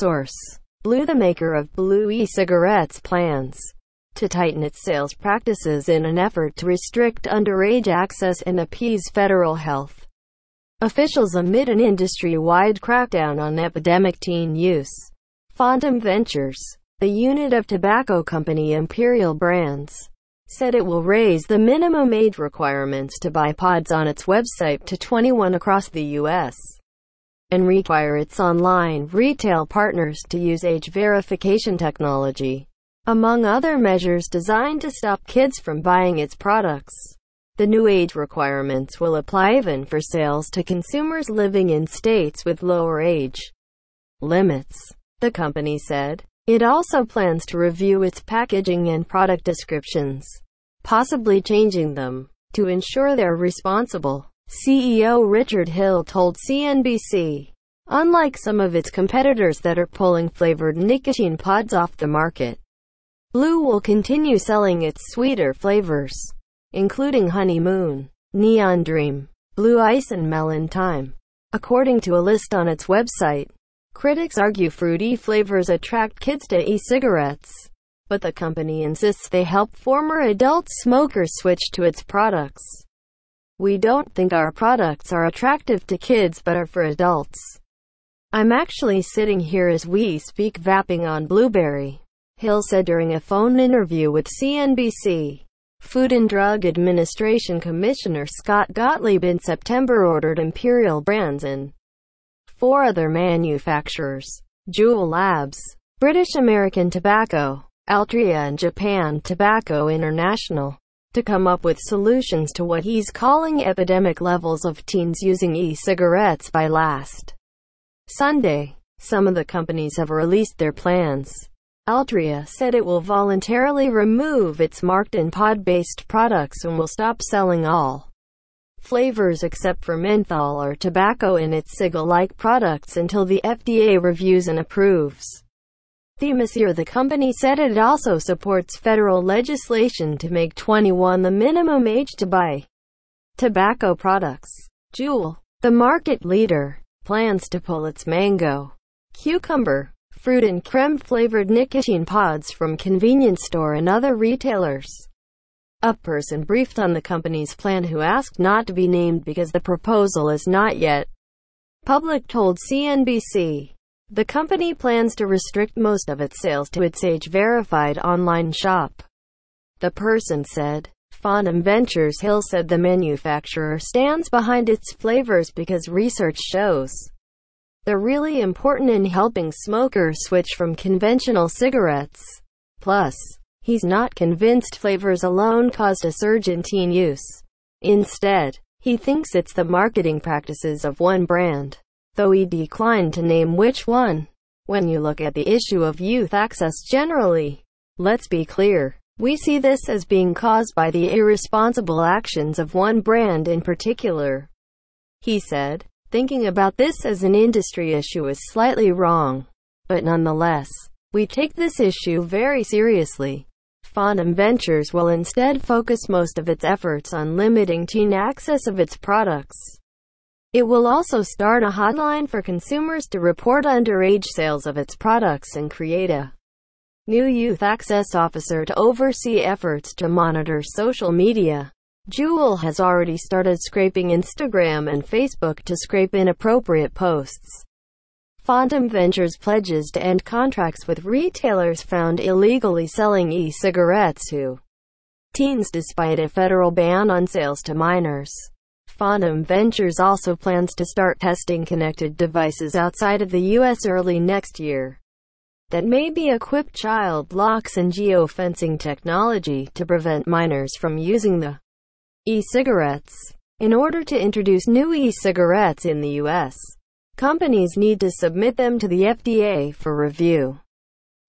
Source. Blue the maker of Blue e-cigarettes plans to tighten its sales practices in an effort to restrict underage access and appease federal health officials amid an industry-wide crackdown on epidemic teen use. Fontum Ventures, a unit of tobacco company Imperial Brands, said it will raise the minimum age requirements to buy pods on its website to 21 across the U.S and require its online retail partners to use age verification technology, among other measures designed to stop kids from buying its products. The new age requirements will apply even for sales to consumers living in states with lower age limits, the company said. It also plans to review its packaging and product descriptions, possibly changing them to ensure they're responsible CEO Richard Hill told CNBC. Unlike some of its competitors that are pulling flavored nicotine pods off the market, Blue will continue selling its sweeter flavors, including Honeymoon, Neon Dream, Blue Ice and Melon Time. According to a list on its website, critics argue fruity flavors attract kids to e-cigarettes, but the company insists they help former adult smokers switch to its products. We don't think our products are attractive to kids but are for adults. I'm actually sitting here as we speak vapping on blueberry. Hill said during a phone interview with CNBC. Food and Drug Administration Commissioner Scott Gottlieb in September ordered Imperial Brands and four other manufacturers, Jewel Labs, British American Tobacco, Altria and Japan Tobacco International to come up with solutions to what he's calling epidemic levels of teens using e-cigarettes by last Sunday. Some of the companies have released their plans. Altria said it will voluntarily remove its marked and pod-based products and will stop selling all flavors except for menthol or tobacco in its cigalike like products until the FDA reviews and approves this year the company said it also supports federal legislation to make 21 the minimum age to buy tobacco products. Juul, the market leader, plans to pull its mango, cucumber, fruit and creme-flavored nicotine pods from convenience store and other retailers. A person briefed on the company's plan who asked not to be named because the proposal is not yet public told CNBC. The company plans to restrict most of its sales to its age-verified online shop. The person said. Fonum Ventures Hill said the manufacturer stands behind its flavors because research shows they're really important in helping smokers switch from conventional cigarettes. Plus, he's not convinced flavors alone caused a surge in teen use. Instead, he thinks it's the marketing practices of one brand. So he declined to name which one. When you look at the issue of youth access generally, let's be clear. We see this as being caused by the irresponsible actions of one brand in particular. He said, thinking about this as an industry issue is slightly wrong. But nonetheless, we take this issue very seriously. Fondom Ventures will instead focus most of its efforts on limiting teen access of its products. It will also start a hotline for consumers to report underage sales of its products and create a new youth access officer to oversee efforts to monitor social media. Jewel has already started scraping Instagram and Facebook to scrape inappropriate posts. Fontum Ventures pledges to end contracts with retailers found illegally selling e-cigarettes to teens despite a federal ban on sales to minors. Fonum Ventures also plans to start testing connected devices outside of the U.S. early next year that may be equipped child locks and geofencing technology to prevent minors from using the e-cigarettes. In order to introduce new e-cigarettes in the U.S., companies need to submit them to the FDA for review.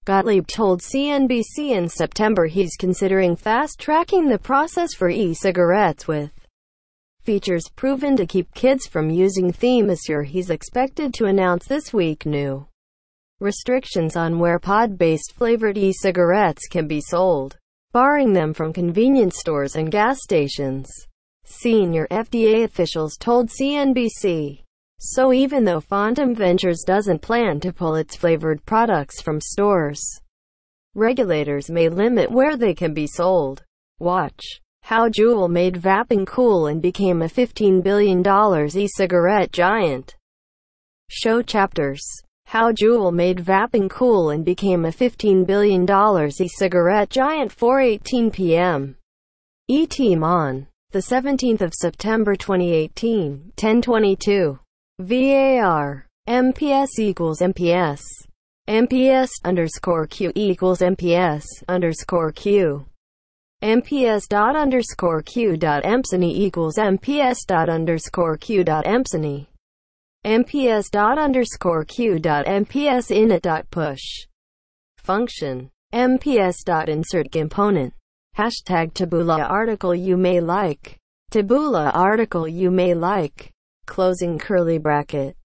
Gottlieb told CNBC in September he's considering fast-tracking the process for e-cigarettes with features proven to keep kids from using Themisure. He's expected to announce this week new restrictions on where pod-based flavored e-cigarettes can be sold, barring them from convenience stores and gas stations. Senior FDA officials told CNBC. So even though Fontum Ventures doesn't plan to pull its flavored products from stores, regulators may limit where they can be sold. Watch. How Juul made vaping cool and became a $15 billion e-cigarette giant. Show chapters. How Juul made vaping cool and became a $15 billion e-cigarette giant 4:18 p.m. ET Mon, the 17th of September 2018, 10:22. VAR MPS equals MPS. MPS underscore Q equals MPS underscore Q. MPS dot underscore Q dot Empsony equals MPS dot underscore Q dot Empsony. MPS dot underscore Q dot MPS init dot push. Function. MPS dot insert component. Hashtag tabula article you may like. Tabula article you may like. Closing curly bracket.